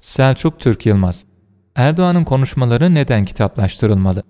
Selçuk Türk Yılmaz Erdoğan'ın konuşmaları neden kitaplaştırılmalı?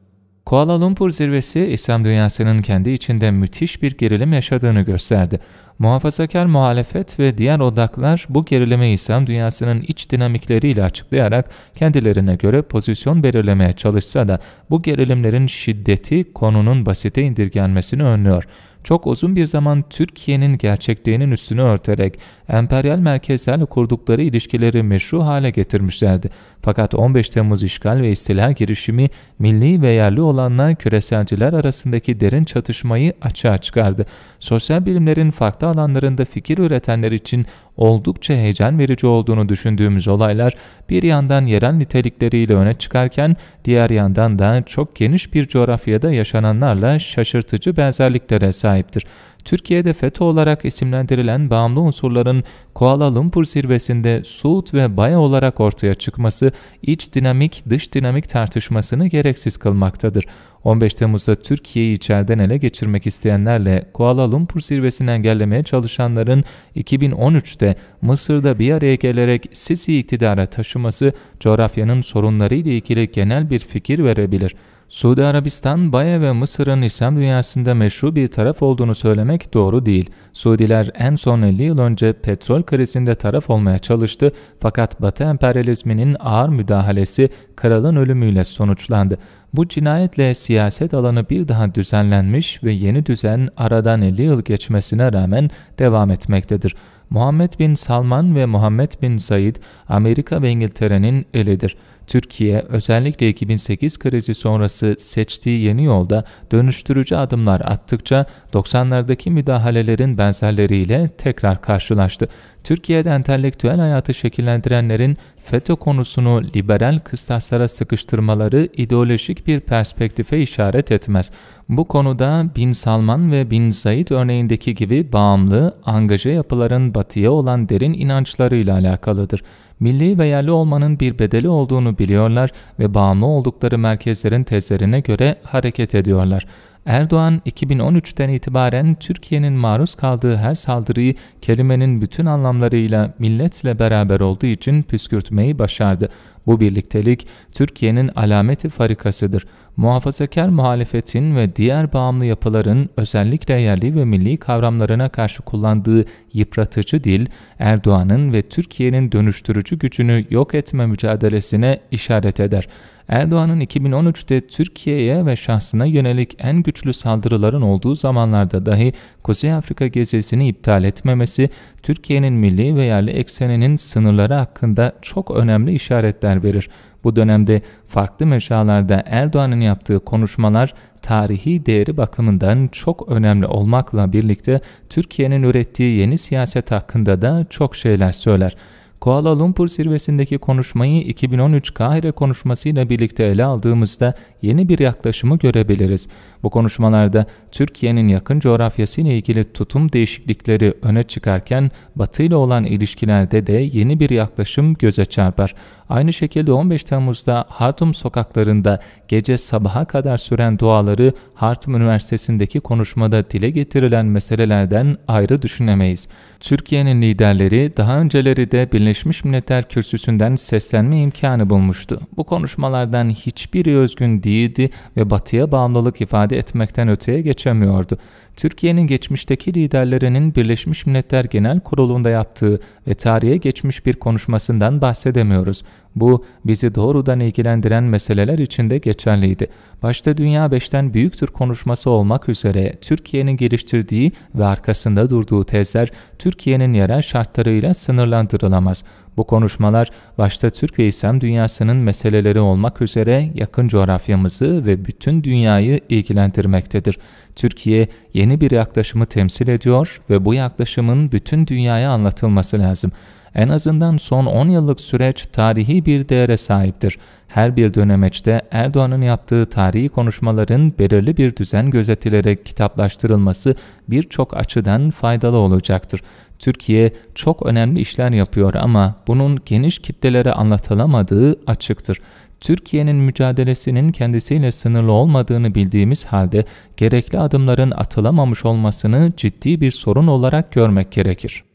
Kuala Lumpur zirvesi İslam dünyasının kendi içinde müthiş bir gerilim yaşadığını gösterdi. Muhafazakar muhalefet ve diğer odaklar bu gerilimi İslam dünyasının iç dinamikleriyle açıklayarak kendilerine göre pozisyon belirlemeye çalışsa da bu gerilimlerin şiddeti konunun basite indirgenmesini önlüyor çok uzun bir zaman Türkiye'nin gerçekliğinin üstünü örterek emperyal merkezlerle kurdukları ilişkileri meşru hale getirmişlerdi. Fakat 15 Temmuz işgal ve istila girişimi milli ve yerli olanlar küreselciler arasındaki derin çatışmayı açığa çıkardı. Sosyal bilimlerin farklı alanlarında fikir üretenler için oldukça heyecan verici olduğunu düşündüğümüz olaylar bir yandan yerel nitelikleriyle öne çıkarken diğer yandan da çok geniş bir coğrafyada yaşananlarla şaşırtıcı benzerliklere sahiptir. Türkiye'de FETÖ olarak isimlendirilen bağımlı unsurların Kuala Lumpur zirvesinde Suud ve Baya olarak ortaya çıkması iç dinamik dış dinamik tartışmasını gereksiz kılmaktadır. 15 Temmuz'da Türkiye'yi içeriden ele geçirmek isteyenlerle Kuala Lumpur zirvesini engellemeye çalışanların 2013'te Mısır'da bir araya gelerek Sisi iktidara taşıması coğrafyanın sorunları ile ilgili genel bir fikir verebilir. Suudi Arabistan, Baye ve Mısır'ın İslam dünyasında meşru bir taraf olduğunu söylemek doğru değil. Suudiler en son 50 yıl önce petrol krizinde taraf olmaya çalıştı fakat Batı emperyalizminin ağır müdahalesi kralın ölümüyle sonuçlandı. Bu cinayetle siyaset alanı bir daha düzenlenmiş ve yeni düzen aradan 50 yıl geçmesine rağmen devam etmektedir. Muhammed bin Salman ve Muhammed bin Said, Amerika ve İngiltere'nin elidir. Türkiye, özellikle 2008 krizi sonrası seçtiği yeni yolda dönüştürücü adımlar attıkça 90'lardaki müdahalelerin benzerleriyle tekrar karşılaştı. Türkiye'de entelektüel hayatı şekillendirenlerin FETÖ konusunu liberal kıstaslara sıkıştırmaları ideolojik bir perspektife işaret etmez. Bu konuda Bin Salman ve Bin Said örneğindeki gibi bağımlı, angaje yapıların batıya olan derin inançlarıyla alakalıdır. Milli ve yerli olmanın bir bedeli olduğunu biliyorlar ve bağımlı oldukları merkezlerin tezlerine göre hareket ediyorlar. Erdoğan 2013'ten itibaren Türkiye'nin maruz kaldığı her saldırıyı kelimenin bütün anlamlarıyla milletle beraber olduğu için püskürtmeyi başardı. Bu birliktelik Türkiye'nin alameti farikasıdır. Muhafazakar muhalefetin ve diğer bağımlı yapıların özellikle yerli ve milli kavramlarına karşı kullandığı yıpratıcı dil, Erdoğan'ın ve Türkiye'nin dönüştürücü gücünü yok etme mücadelesine işaret eder. Erdoğan'ın 2013'te Türkiye'ye ve şahsına yönelik en güçlü saldırıların olduğu zamanlarda dahi Kuzey Afrika gezisini iptal etmemesi, Türkiye'nin milli ve yerli ekseninin sınırları hakkında çok önemli işaretler verir. Bu dönemde farklı mecralarda Erdoğan'ın yaptığı konuşmalar tarihi değeri bakımından çok önemli olmakla birlikte Türkiye'nin ürettiği yeni siyaset hakkında da çok şeyler söyler. Kuala Lumpur zirvesindeki konuşmayı 2013 Kahire konuşmasıyla birlikte ele aldığımızda yeni bir yaklaşımı görebiliriz. Bu konuşmalarda Türkiye'nin yakın coğrafyasıyla ilgili tutum değişiklikleri öne çıkarken Batı ile olan ilişkilerde de yeni bir yaklaşım göze çarpar. Aynı şekilde 15 Temmuz'da Hartum sokaklarında gece sabaha kadar süren duaları Hartum Üniversitesi'ndeki konuşmada dile getirilen meselelerden ayrı düşünemeyiz. Türkiye'nin liderleri daha önceleri de Birleşmiş Milletler Kürsüsü'nden seslenme imkanı bulmuştu. Bu konuşmalardan hiçbiri özgün değildi ve batıya bağımlılık ifade etmekten öteye geçemiyordu. Türkiye'nin geçmişteki liderlerinin Birleşmiş Milletler Genel Kurulu'nda yaptığı ve tarihe geçmiş bir konuşmasından bahsedemiyoruz. Bu bizi doğrudan ilgilendiren meseleler içinde geçerliydi. Başta Dünya 5'ten büyüktür konuşması olmak üzere Türkiye'nin geliştirdiği ve arkasında durduğu tezler Türkiye'nin yerel şartlarıyla sınırlandırılamaz. Bu konuşmalar başta Türk ve İslam dünyasının meseleleri olmak üzere yakın coğrafyamızı ve bütün dünyayı ilgilendirmektedir. Türkiye yeni bir yaklaşımı temsil ediyor ve bu yaklaşımın bütün dünyaya anlatılması lazım.'' en azından son 10 yıllık süreç tarihi bir değere sahiptir. Her bir dönemeçte Erdoğan'ın yaptığı tarihi konuşmaların belirli bir düzen gözetilerek kitaplaştırılması birçok açıdan faydalı olacaktır. Türkiye çok önemli işler yapıyor ama bunun geniş kitlelere anlatılamadığı açıktır. Türkiye'nin mücadelesinin kendisiyle sınırlı olmadığını bildiğimiz halde gerekli adımların atılamamış olmasını ciddi bir sorun olarak görmek gerekir.